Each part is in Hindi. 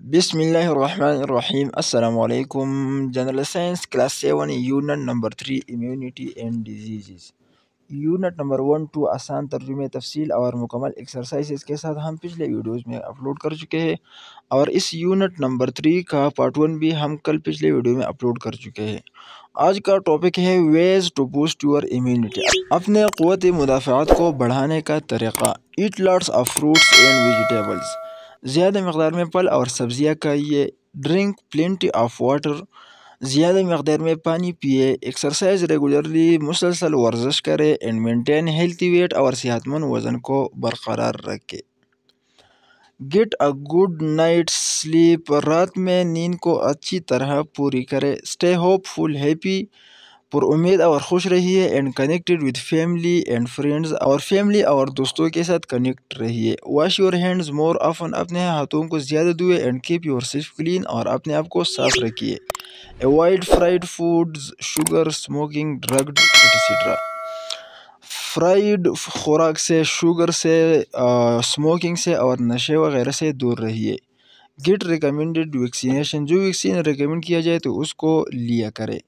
Bismillahirrahmanirrahim. Assalamu alaikum. General Science Class 7 Unit number 3 Immunity and unit number one two आसान तर्जुमे तफसील और मुकमल एक्सरसाइज़ के साथ हम पिछले वीडियोज़ में अपलोड कर चुके हैं और इस यूनिट नंबर थ्री का पार्ट वन भी हम कल पिछले वीडियो में अपलोड कर चुके हैं आज का टॉपिक है ways to boost your immunity अपने क़वत मुदाफ़ात को बढ़ाने का तरीक़ा eat lots of fruits and vegetables ज़्यादा मकदार में फल और सब्ज़ियाँ खाइए ड्रिंक प्लेंटी ऑफ वाटर ज़्यादा मकदार में पानी पिए एक्सरसाइज रेगुलरली मुसलसल वर्जिश करें एंड मेंटेन हेल्थी वेट और सेहतमंद वज़न को बरकरार रखें get a good night sleep रात में नींद को अच्छी तरह पूरी करें स्टे होपफुल हैप्पी पुरुद और खुश रहिए and connected with family and friends और फैमिली और दोस्तों के साथ कनेक्ट रहिए wash your hands more often अपने हाथों को ज़्यादा धोए and keep yourself clean और अपने आप को साफ रखिए avoid fried foods sugar smoking drug etcetera fried खुराक से शुगर से स्मोकिंग से और नशे वगैरह से दूर रहिए गेट रिकमेंडेड वैक्सीनेशन जो वैक्सीन रिकमेंड किया जाए तो उसको लिया करें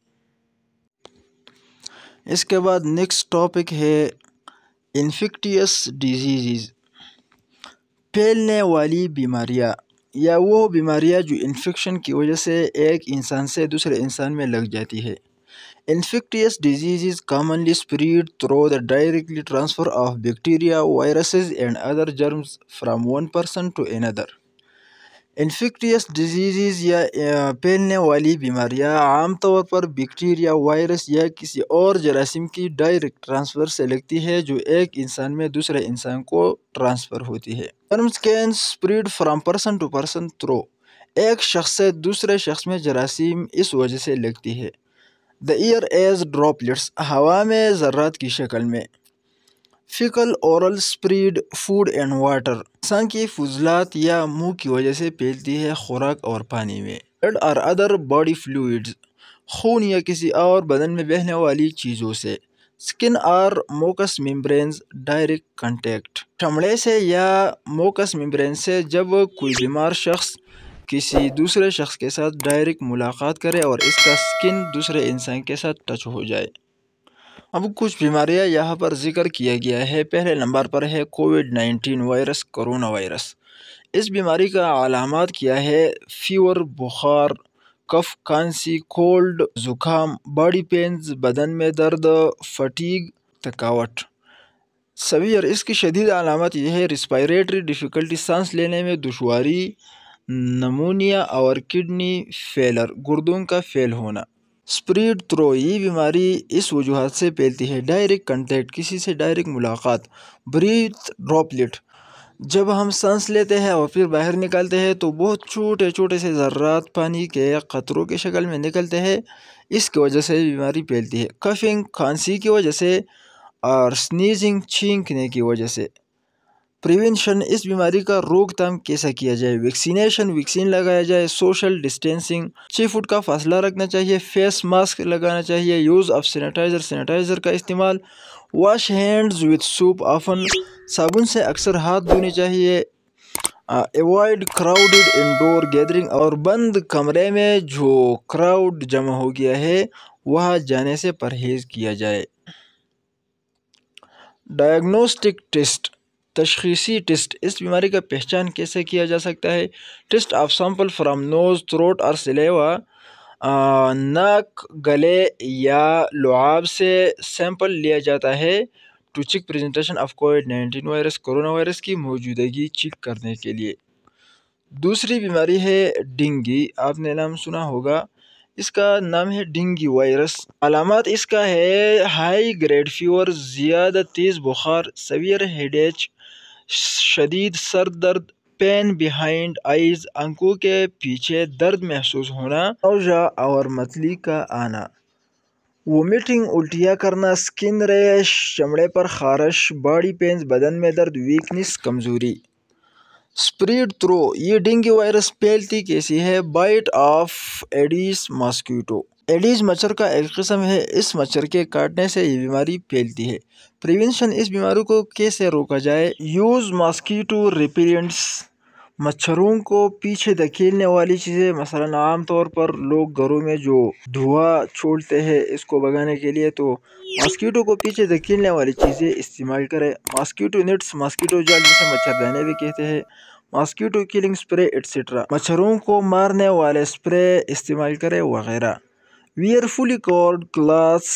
इसके बाद नेक्स्ट टॉपिक है इन्फेक्टियस डिजीज फैलने वाली बीमारियाँ या वो बीमारियाँ जो इन्फेक्शन की वजह से एक इंसान से दूसरे इंसान में लग जाती है infectious disease commonly spread through the directly transfer of bacteria viruses and other germs from one person to another infectious disease या फैलने वाली बीमारियाँ आमतौर पर बैक्टीरिया वायरस या किसी और जरासीम की डायरेक्ट ट्रांसफ़र से लगती है जो एक इंसान में दूसरे इंसान को ट्रांसफ़र होती है germs can spread from person to person through एक शख्स से दूसरे शख्स में जरासीम इस वजह से लगती है द ईयर एज ड्रॉपलेट्स हवा में ज़र्रात की शक्ल में faecal oral spread food and water इंसान की फजलात या मुंह की वजह से फैलती है खुराक और पानी में ब्लड और अदर बॉडी फ्लूड्स खून या किसी और बदन में बहने वाली चीज़ों से स्किन और मोकस मेम्ब्रेन्स डायरेक्ट कंटेक्ट चमड़े से या मोकस मेम्ब्रेन से जब कोई बीमार शख्स किसी दूसरे शख्स के साथ डायरेक्ट मुलाकात करे और इसका स्किन दूसरे इंसान के साथ टच हो जाए अब कुछ बीमारियां यहाँ पर जिक्र किया गया है पहले नंबर पर है COVID nineteen virus corona virus इस बीमारी का आलामत किया है फीवर बुखार कफ खांसी कोल्ड ज़ुकाम बॉडी पेंस बदन में दर्द फटीग थकावट सवियर इसकी शदीद आलामत यह है रिस्पायरेटरी डिफ़िकल्टी सांस लेने में दुशारी नमूनिया और किडनी फेलर गुर्दों का फेल होना स्प्रीड थ्रो ये बीमारी इस वजूहत से फैलती है डायरेक्ट कंटेक्ट किसी से डायरेक्ट मुलाकात ब्रीथ ड्रॉपलेट जब हम सांस लेते हैं और फिर बाहर निकालते हैं तो बहुत छोटे छोटे से ज़र्रात पानी के ख़तरों की शक्ल में निकलते हैं इसकी वजह से बीमारी फैलती है कफिंग खांसी की वजह से और स्नीजिंग छींकने की वजह से प्रिवेंशन इस बीमारी का रोकथाम कैसा किया जाए वैक्सीनेशन वैक्सीन लगाया जाए सोशल डिस्टेंसिंग छः फुट का फासला रखना चाहिए फेस मास्क लगाना चाहिए यूज़ ऑफ सैनिटाइज़र सैनिटाइज़र का इस्तेमाल wash hands with soap often साबुन से अक्सर हाथ धोने चाहिए एवॉइड क्राउडेड इंडोर गैदरिंग और बंद कमरे में जो क्राउड जमा हो गया है वह जाने से परहेज़ किया जाए डायग्नोस्टिक टेस्ट तशखीसी टेस्ट इस बीमारी का पहचान कैसे किया जा सकता है test of sample from nose throat और सलेवा नाक गले या लुआब से सैंपल लिया जाता है to check presentation of COVID nineteen virus corona virus की मौजूदगी चेक करने के लिए दूसरी बीमारी है डेंगू आपने नाम सुना होगा इसका नाम है डेंगी वायरस अलामत इसका है हाई ग्रेड फीवर ज़्यादा तेज़ बुखार सवियर हेडेच शदीद सर दर्द पेन बिहाइंड आइज आंखों के पीछे दर्द महसूस होना नौजा और मतली का आना वोमिटिंग उल्टियाँ करना स्किन रैश चमड़े पर खारश बॉडी पेंस बदन में दर्द वीकनेस कमज़ोरी स्प्रीड थ्रो ये डेंगू वायरस फैलती कैसी है bite of aedes mosquito aedes मच्छर का एक किस्म है इस मच्छर के काटने से ये बीमारी फैलती है प्रिवेंशन इस बीमारी को कैसे रोका जाए यूज़ मॉस्कीटो रिपेलेंट्स मच्छरों को पीछे धकेलने वाली चीज़ें मसलन आमतौर पर लोग घरों में जो धुआँ छोड़ते हैं इसको भगाने के लिए तो मॉस्किटो को पीछे धकेलने वाली चीज़ें इस्तेमाल करें मॉस्किटो नेट्स मॉस्किटो जाल जिसे मच्छरदानी भी कहते हैं मॉस्किटो किलिंग स्प्रे एट्सट्रा मच्छरों को मारने वाले स्प्रे इस्तेमाल करें वगैरह वियरफुली कॉर्ड क्लास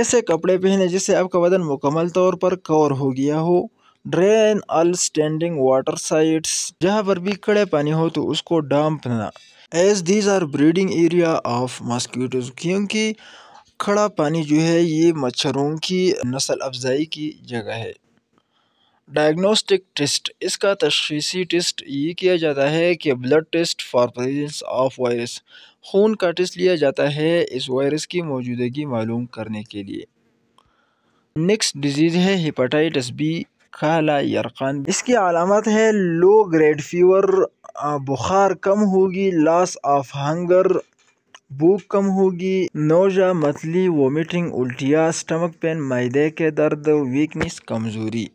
ऐसे कपड़े पहने जिससे आपका बदन मुकम्मल तौर पर कवर हो गया हो drain all standing water sites जहाँ पर भी कड़े पानी हो तो उसको डांपना as these are breeding area of mosquitoes क्योंकि खड़ा पानी जो है ये मच्छरों की नस्ल अफजाई की जगह है डायग्नोस्टिक टेस्ट इसका तशीसी टेस्ट ये किया जाता है कि blood test for presence of virus खून का टेस्ट लिया जाता है इस वायरस की मौजूदगी मालूम करने के लिए नेक्स्ट डिजीज़ है हेपाटाइटिस बी काला यरकान इसकी अलामत है लो ग्रेड फीवर बुखार कम होगी लॉस ऑफ हंगर भूख कम होगी नोजा मतली वोमिटिंग उल्टिया स्टमक पेन मैदे के दर्द वीकनेस कमज़ोरी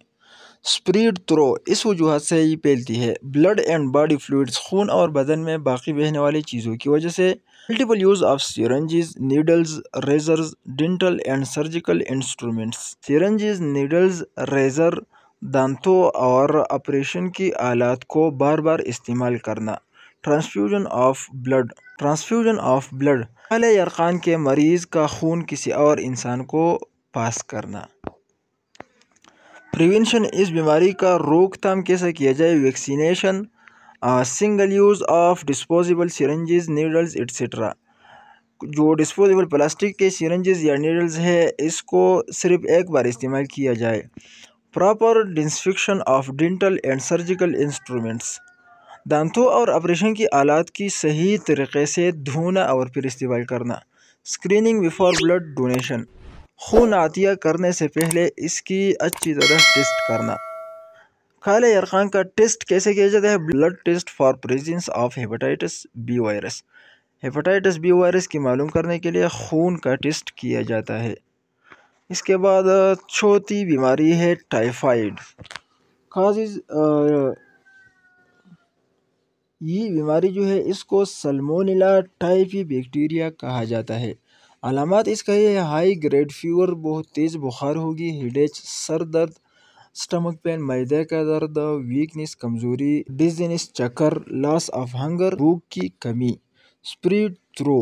स्प्रीड थ्रो इस वजूहत से ही फैलती है ब्लड एंड बॉडी फ्लूड्स खून और बदन में बाकी बहने वाली चीज़ों की वजह से multiple use of syringes needles razors dental and surgical instruments syringes needles razor दांतों और ऑपरेशन की आलात को बार बार इस्तेमाल करना transfusion of blood transfusion of blood अले यरकान के मरीज़ का खून किसी और इंसान को पास करना प्रिवेंशन इस बीमारी का रोकथाम कैसे किया जाए vaccination single use of disposable syringes needles etcetera जो डिस्पोजेबल प्लास्टिक के सिरंजेस या नीडल्स है इसको सिर्फ एक बार इस्तेमाल किया जाए proper disinfection of dental and surgical instruments दांतों और ऑपरेशन की आलात की सही तरीके से धोना और फिर इस्तेमाल करना स्क्रीनिंग बिफोर ब्लड डोनेशन खून आतिया करने से पहले इसकी अच्छी तरह टेस्ट करना काले यरकान का टेस्ट कैसे किया जाता है blood test for presence of hepatitis B virus hepatitis B virus की मालूम करने के लिए खून का टेस्ट किया जाता है इसके बाद चौथी बीमारी है टाइफाइड काजिज़ ये बीमारी जो है इसको सलमोनिला टाइफी बैक्टीरिया कहा जाता है अलामत इसका ये हाई ग्रेड फीवर बहुत तेज़ बुखार होगी हेडेच सर दर्द स्टमक पेन मैदे का दर्द वीकनेस कमज़ोरी डिजीनेस चक्कर लॉस ऑफ हंगर भूख की कमी स्प्रीड थ्रो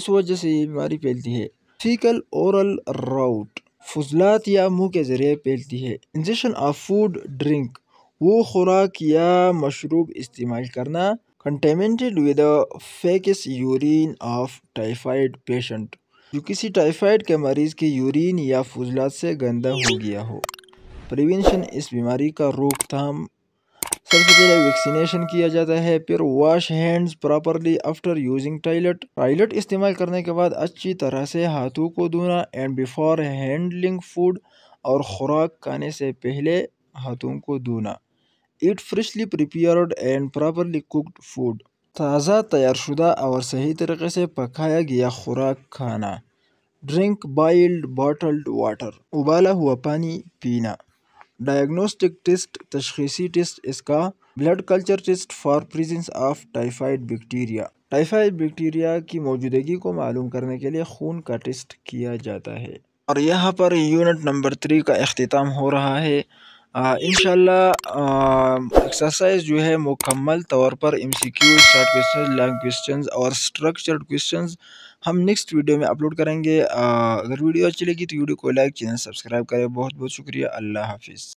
इस वजह से ये बीमारी फैलती है फीकल औरल राउट फजलात या मुंह के ज़रिए फैलती है इंजेक्शन ऑफ फूड ड्रिंक वो खुराक या मशरूब इस्तेमाल करना contaminated with faeces urine of typhoid patient जो किसी टाइफाइड के मरीज़ के यूरिन या फजलात से गंदा हो गया हो प्रिवेंशन इस बीमारी का रोकथाम सबसे पहले वैक्सीनेशन किया जाता है फिर wash hands properly after using toilet toilet इस्तेमाल करने के बाद अच्छी तरह से हाथों को धोना एंड बिफोर हैंडलिंग फूड और ख़ुराक खाने से पहले हाथों को धोना eat freshly prepared and properly cooked food ताज़ा तैयार शुदा और सही तरीके से पकाया गया खुराक खाना ड्रिंक बाइल्ड बॉटल्ड वाटर उबाला हुआ पानी पीना डायग्नोस्टिक टेस्ट तशखीसी टेस्ट इसका blood culture test for presence of typhoid bacteria typhoid bacteria की मौजूदगी को मालूम करने के लिए खून का टेस्ट किया जाता है और यहाँ पर यूनिट नंबर थ्री का अख्ताम हो रहा है इन एक्सरसाइज जो है मुकम्मल तौर पर M C Q short question long question और स्ट्रक्चर्ड क्वेश्चन हम नेक्स्ट वीडियो में अपलोड करेंगे आ, अगर वीडियो अच्छी लगी तो वीडियो को लाइक चैनल सब्सक्राइब करें बहुत बहुत शुक्रिया अल्लाह हाफिज़